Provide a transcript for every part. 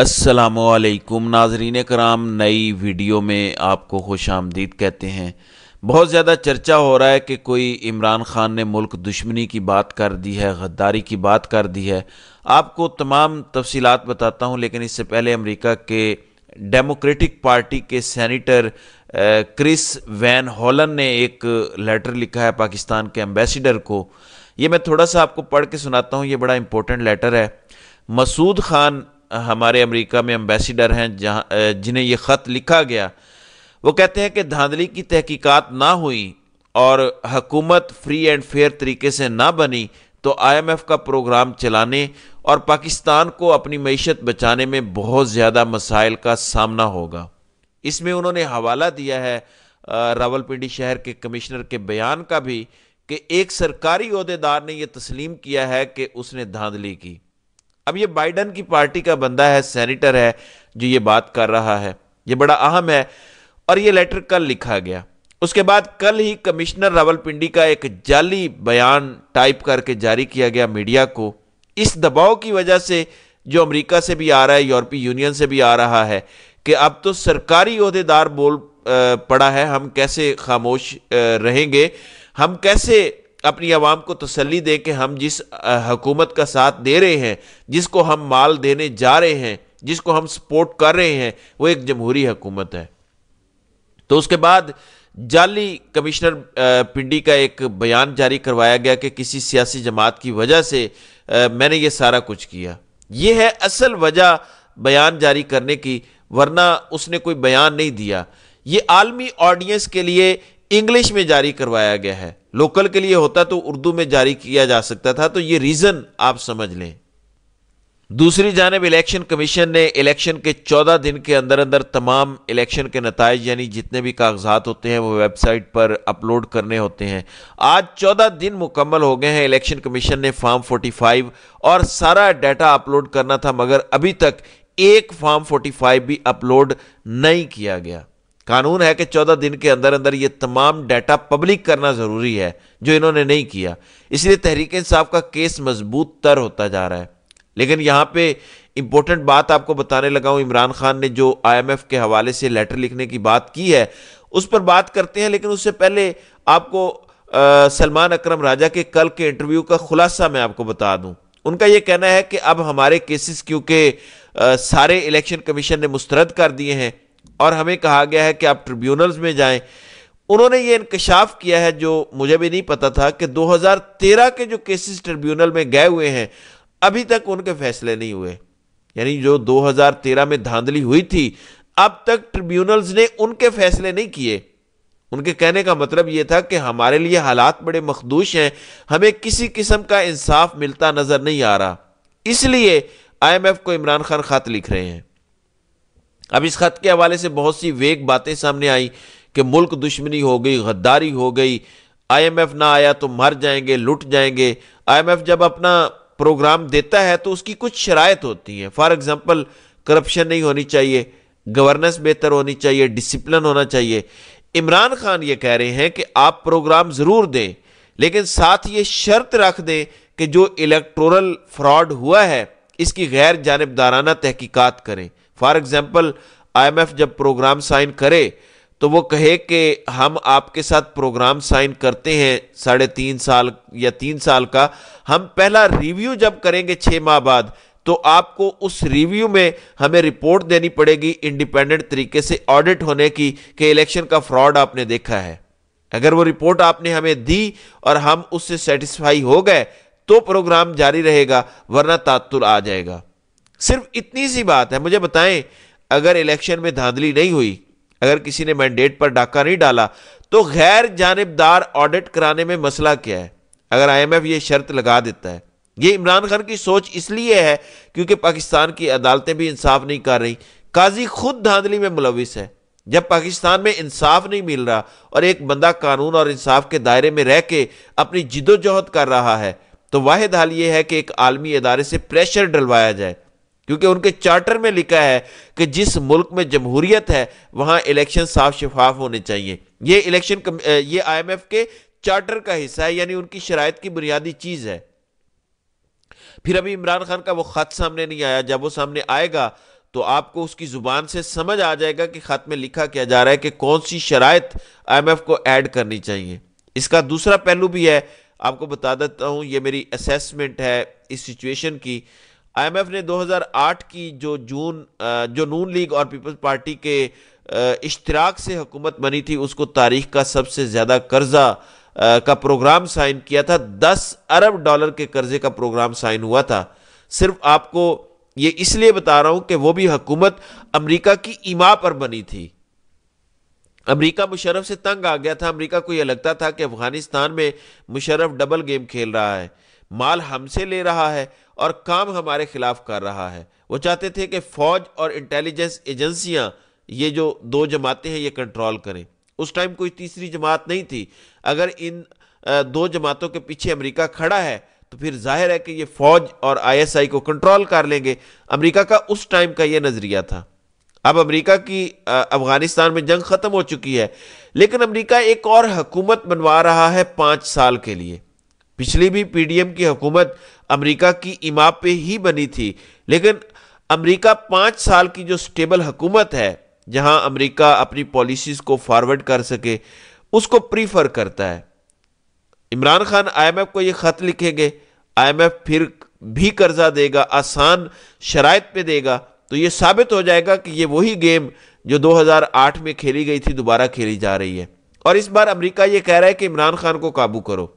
असलकुम नाजरीन कराम नई वीडियो में आपको खुश आमदीद कहते हैं बहुत ज़्यादा चर्चा हो रहा है कि कोई इमरान ख़ान ने मुल्क दुश्मनी की बात कर दी है गद्दारी की बात कर दी है आपको तमाम तफसीलात बताता हूँ लेकिन इससे पहले अमरीका के डेमोक्रेटिक पार्टी के सैनिटर क्रिस वैन हॉलन ने एक लेटर लिखा है पाकिस्तान के एम्बेसडर को ये मैं थोड़ा सा आपको पढ़ के सुनाता हूँ ये बड़ा इंपॉर्टेंट लेटर है मसूद खान हमारे अमेरिका में एम्बेसडर हैं जहाँ जिन्हें ये ख़त लिखा गया वो कहते हैं कि धांधली की तहकीकात ना हुई और हकूमत फ्री एंड फेयर तरीके से ना बनी तो आईएमएफ का प्रोग्राम चलाने और पाकिस्तान को अपनी मीशत बचाने में बहुत ज़्यादा मसाइल का सामना होगा इसमें उन्होंने हवाला दिया है रावलपिंडी शहर के कमिश्नर के बयान का भी कि एक सरकारी अहदेदार ने यह तस्लीम किया है कि उसने धांधली की अब ये बाइडन की पार्टी का बंदा है सेनेटर है जो ये बात कर रहा है ये बड़ा अहम है और ये लेटर कल लिखा गया उसके बाद कल ही कमिश्नर रावलपिंडी का एक जाली बयान टाइप करके जारी किया गया मीडिया को इस दबाव की वजह से जो अमेरिका से भी आ रहा है यूरोपीय यूनियन से भी आ रहा है कि अब तो सरकारी अहदेदार बोल पड़ा है हम कैसे खामोश रहेंगे हम कैसे अपनी आवाम को तसली दे के हम जिस हकूमत का साथ दे रहे हैं जिसको हम माल देने जा रहे हैं जिसको हम सपोर्ट कर रहे हैं वो एक जमहूरी हकूमत है तो उसके बाद जाली कमिश्नर पिंडी का एक बयान जारी करवाया गया कि किसी सियासी जमात की वजह से मैंने ये सारा कुछ किया ये है असल वजह बयान जारी करने की वरना उसने कोई बयान नहीं दिया ये आलमी ऑडियंस के लिए इंग्लिश में जारी करवाया गया है लोकल के लिए होता तो उर्दू में जारी किया जा सकता था तो ये रीज़न आप समझ लें दूसरी जानब इलेक्शन कमीशन ने इलेक्शन के चौदह दिन के अंदर अंदर तमाम इलेक्शन के नतज यानी जितने भी कागजात होते हैं वो वेबसाइट पर अपलोड करने होते हैं आज चौदह दिन मुकम्मल हो गए हैं इलेक्शन कमीशन ने फॉर्म फोर्टी फाइव और सारा डाटा अपलोड करना था मगर अभी तक एक फॉर्म फोर्टी फाइव भी अपलोड नहीं किया गया कानून है कि चौदह दिन के अंदर अंदर ये तमाम डाटा पब्लिक करना ज़रूरी है जो इन्होंने नहीं किया इसलिए तहरीक इंसाफ का केस मजबूत तर होता जा रहा है लेकिन यहाँ पे इंपॉर्टेंट बात आपको बताने लगा हूँ इमरान खान ने जो आईएमएफ के हवाले से लेटर लिखने की बात की है उस पर बात करते हैं लेकिन उससे पहले आपको सलमान अक्रम राजा के कल के इंटरव्यू का खुलासा मैं आपको बता दूं उनका यह कहना है कि अब हमारे केसेस क्योंकि सारे इलेक्शन कमीशन ने मुस्तरद कर दिए हैं और हमें कहा गया है कि आप ट्रिब्यूनल्स में जाएं उन्होंने ये इंकशाफ किया है जो मुझे भी नहीं पता था कि 2013 के जो केसेस ट्रिब्यूनल में गए हुए हैं अभी तक उनके फैसले नहीं हुए यानी जो 2013 में धांधली हुई थी अब तक ट्रिब्यूनल्स ने उनके फैसले नहीं किए उनके कहने का मतलब यह था कि हमारे लिए हालात बड़े मखदूश हैं हमें किसी किस्म का इंसाफ मिलता नज़र नहीं आ रहा इसलिए आईएमएफ को इमरान खान खत लिख रहे हैं अब इस खत के हवाले से बहुत सी वेग बातें सामने आई कि मुल्क दुश्मनी हो गई गद्दारी हो गई आईएमएफ ना आया तो मर जाएंगे लुट जाएंगे आईएमएफ जब अपना प्रोग्राम देता है तो उसकी कुछ शरात होती हैं फॉर एग्ज़ाम्पल करप्शन नहीं होनी चाहिए गवर्नेंस बेहतर होनी चाहिए डिसिप्लिन होना चाहिए इमरान खान ये कह रहे हैं कि आप प्रोग्राम ज़रूर दें लेकिन साथ ये शर्त रख दें कि जो इलेक्ट्रोरल फ्रॉड हुआ है इसकी गैर जानबदाराना तहकीकत करें फॉर एग्जाम्पल आईएमएफ जब प्रोग्राम साइन करे तो वो कहे कि हम आपके साथ प्रोग्राम साइन करते हैं साढ़े तीन साल या तीन साल का हम पहला रिव्यू जब करेंगे छः माह बाद तो आपको उस रिव्यू में हमें रिपोर्ट देनी पड़ेगी इंडिपेंडेंट तरीके से ऑडिट होने की कि इलेक्शन का फ्रॉड आपने देखा है अगर वो रिपोर्ट आपने हमें दी और हम उससे सेटिस्फाई हो गए तो प्रोग्राम जारी रहेगा वरना तात्तुल आ जाएगा सिर्फ इतनी सी बात है मुझे बताएं अगर इलेक्शन में धांधली नहीं हुई अगर किसी ने मैंडेट पर डाका नहीं डाला तो गैर जानबदार ऑडिट कराने में मसला क्या है अगर आईएमएफ ये शर्त लगा देता है ये इमरान खान की सोच इसलिए है क्योंकि पाकिस्तान की अदालतें भी इंसाफ नहीं कर रही काजी खुद धांधली में मुलविस है जब पाकिस्तान में इंसाफ नहीं मिल रहा और एक बंदा कानून और इंसाफ के दायरे में रह के अपनी जिदोजहद कर रहा है तो वाहिद हाल ये है कि एक आलमी अदारे से प्रेशर डलवाया जाए क्योंकि उनके चार्टर में लिखा है कि जिस मुल्क में जमहूरियत है वहां इलेक्शन साफ शफाफ होने चाहिए ये इलेक्शन ये आईएमएफ के चार्टर का हिस्सा है यानी उनकी शराय की बुनियादी चीज़ है फिर अभी इमरान खान का वो ख़त सामने नहीं आया जब वो सामने आएगा तो आपको उसकी ज़ुबान से समझ आ जाएगा कि ख़त में लिखा क्या जा रहा है कि कौन सी शराय आई को ऐड करनी चाहिए इसका दूसरा पहलू भी है आपको बता देता हूं यह मेरी असेसमेंट है इस सिचुएशन की आईएमएफ ने 2008 की जो जून जो नून लीग और पीपल्स पार्टी के इश्तराक से हुकूमत बनी थी उसको तारीख का सबसे ज़्यादा कर्जा का प्रोग्राम साइन किया था 10 अरब डॉलर के कर्जे का प्रोग्राम साइन हुआ था सिर्फ आपको ये इसलिए बता रहा हूँ कि वो भी हुकूमत अमेरिका की इमा पर बनी थी अमेरिका मुशरफ से तंग आ गया था अमेरिका को यह लगता था कि अफगानिस्तान में मुशरफ डबल गेम खेल रहा है माल हमसे ले रहा है और काम हमारे खिलाफ कर रहा है वो चाहते थे कि फौज और इंटेलिजेंस एजेंसियां ये जो दो जमातें हैं ये कंट्रोल करें उस टाइम कोई तीसरी जमात नहीं थी अगर इन दो जमातों के पीछे अमेरिका खड़ा है तो फिर जाहिर है कि ये फौज और आईएसआई को कंट्रोल कर लेंगे अमेरिका का उस टाइम का ये नज़रिया था अब अमेरिका की अफगानिस्तान में जंग ख़त्म हो चुकी है लेकिन अमेरिका एक और हुकूमत बनवा रहा है पाँच साल के लिए पिछली भी पीडीएम की हुकूमत अमेरिका की इमा पे ही बनी थी लेकिन अमेरिका पाँच साल की जो स्टेबल हुकूमत है जहां अमेरिका अपनी पॉलिसीज़ को फॉरवर्ड कर सके उसको प्रीफर करता है इमरान खान आईएमएफ को ये ख़त लिखेंगे आईएमएफ फिर भी कर्जा देगा आसान शराइ पे देगा तो ये साबित हो जाएगा कि ये वही गेम जो 2008 में खेली गई थी दोबारा खेली जा रही है और इस बार अमरीका ये कह रहा है कि इमरान खान को काबू करो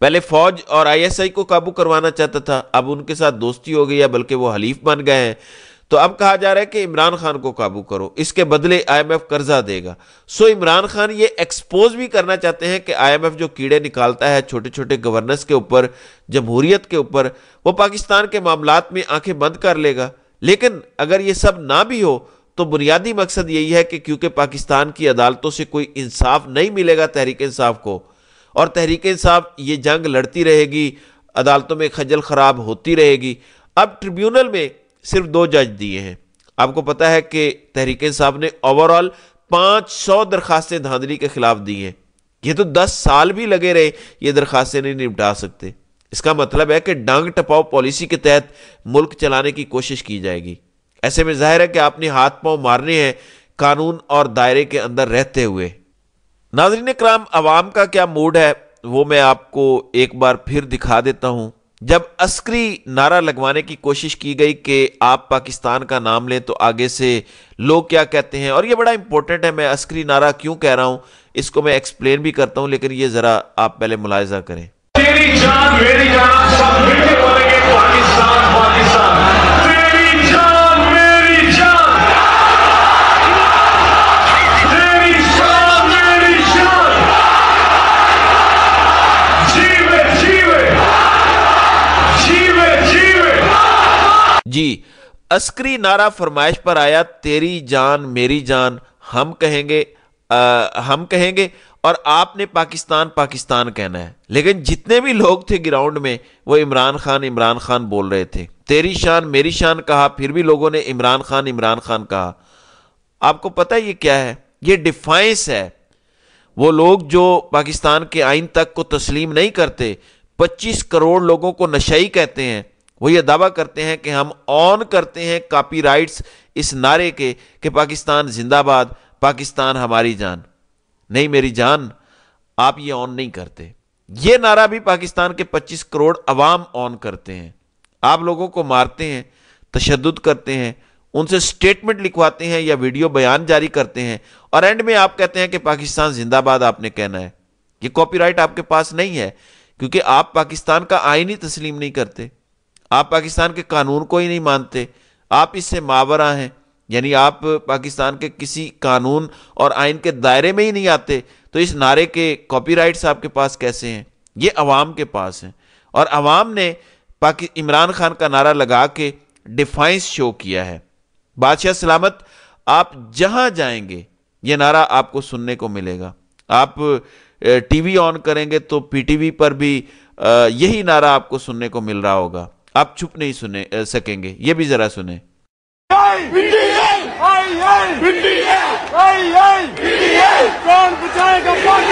पहले फौज और आईएसआई को काबू करवाना चाहता था अब उनके साथ दोस्ती हो गई है बल्कि वो हलीफ बन गए हैं तो अब कहा जा रहा है कि इमरान खान को काबू करो इसके बदले आईएमएफ कर्जा देगा सो इमरान खान ये एक्सपोज भी करना चाहते हैं कि आईएमएफ जो कीड़े निकालता है छोटे छोटे गवर्नेंस के ऊपर जमहूरियत के ऊपर वो पाकिस्तान के मामला में आंखें बंद कर लेगा लेकिन अगर ये सब ना भी हो तो बुनियादी मकसद यही है कि क्योंकि पाकिस्तान की अदालतों से कोई इंसाफ नहीं मिलेगा तहरीक इंसाफ को और तहरीक साहब ये जंग लड़ती रहेगी अदालतों में खजल खराब होती रहेगी अब ट्रिब्यूनल में सिर्फ दो जज दिए हैं आपको पता है कि तहरीक साहब ने ओवरऑल 500 दरखास्तें धांधली के खिलाफ दी हैं ये तो 10 साल भी लगे रहे ये दरखास्तें नहीं निपटा सकते इसका मतलब है कि डांग टपाओ पॉलिसी के तहत मुल्क चलाने की कोशिश की जाएगी ऐसे में जाहिर है कि आपने हाथ पांव मारने हैं कानून और दायरे के अंदर रहते हुए नाजरीन कराम आवाम का क्या मूड है वो मैं आपको एक बार फिर दिखा देता हूँ जब अस्करी नारा लगवाने की कोशिश की गई कि आप पाकिस्तान का नाम लें तो आगे से लोग क्या कहते हैं और ये बड़ा इंपॉर्टेंट है मैं अस्करी नारा क्यों कह रहा हूँ इसको मैं एक्सप्लेन भी करता हूँ लेकिन ये ज़रा आप पहले मुलायजा करें मेरी जान, मेरी जान, सब पाकिस्तान पाकिस्तान जी अस्करी नारा फरमाइश पर आया तेरी जान मेरी जान हम कहेंगे आ, हम कहेंगे और आपने पाकिस्तान पाकिस्तान कहना है लेकिन जितने भी लोग थे ग्राउंड में वो इमरान खान इमरान खान बोल रहे थे तेरी शान मेरी शान कहा फिर भी लोगों ने इमरान खान इमरान खान कहा आपको पता है ये क्या है ये डिफाइंस है वो लोग जो पाकिस्तान के आइन तक को तस्लीम नहीं करते 25 करोड़ लोगों को नशाई कहते हैं वो ये दावा करते हैं कि हम ऑन करते हैं कॉपीराइट्स इस नारे के कि पाकिस्तान जिंदाबाद पाकिस्तान हमारी जान नहीं मेरी जान आप ये ऑन नहीं करते ये नारा भी पाकिस्तान के 25 करोड़ अवाम ऑन करते हैं आप लोगों को मारते हैं तशद करते हैं उनसे स्टेटमेंट लिखवाते हैं या वीडियो बयान जारी करते हैं और एंड में आप कहते हैं कि पाकिस्तान जिंदाबाद आपने कहना है ये कॉपीराइट आपके पास नहीं है क्योंकि आप पाकिस्तान का आईनी तस्लीम नहीं करते आप पाकिस्तान के कानून को ही नहीं मानते आप इससे मावरा हैं यानी आप पाकिस्तान के किसी कानून और आइन के दायरे में ही नहीं आते तो इस नारे के कॉपीराइट्स आपके पास कैसे हैं ये अवाम के पास हैं और अवाम ने पाकि इमरान खान का नारा लगा के डिफाइंस शो किया है बादशाह सलामत आप जहाँ जाएंगे ये नारा आपको सुनने को मिलेगा आप टीवी ऑन करेंगे तो पीटीवी पर भी यही नारा आपको सुनने को मिल रहा होगा आप चुप नहीं सुने सकेंगे ये भी जरा सुने कौन बचाएगा पाकिस्तान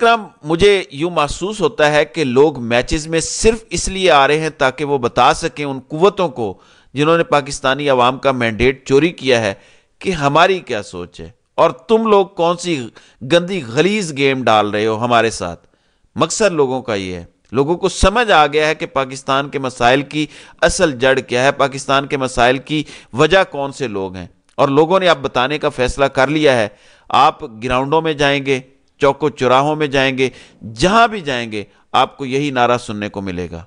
कराम मुझे यूं महसूस होता है कि लोग मैचेस में सिर्फ इसलिए आ रहे हैं ताकि वो बता सकें उन कुतों को जिन्होंने पाकिस्तानी अवाम का मैंडेट चोरी किया है कि हमारी क्या सोच है और तुम लोग कौन सी गंदी गलीज गेम डाल रहे हो हमारे साथ मकसद लोगों का ये है लोगों को समझ आ गया है कि पाकिस्तान के मसाइल की असल जड़ क्या है पाकिस्तान के मसाइल की वजह कौन से लोग हैं और लोगों ने आप बताने का फैसला कर लिया है आप ग्राउंडों में जाएंगे चौकों चौराहों में जाएंगे जहां भी जाएंगे आपको यही नारा सुनने को मिलेगा